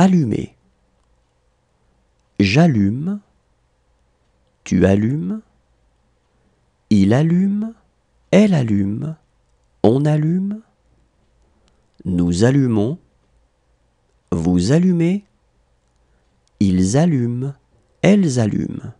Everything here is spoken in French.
allumer. J'allume, tu allumes, il allume, elle allume, on allume, nous allumons, vous allumez, ils allument, elles allument.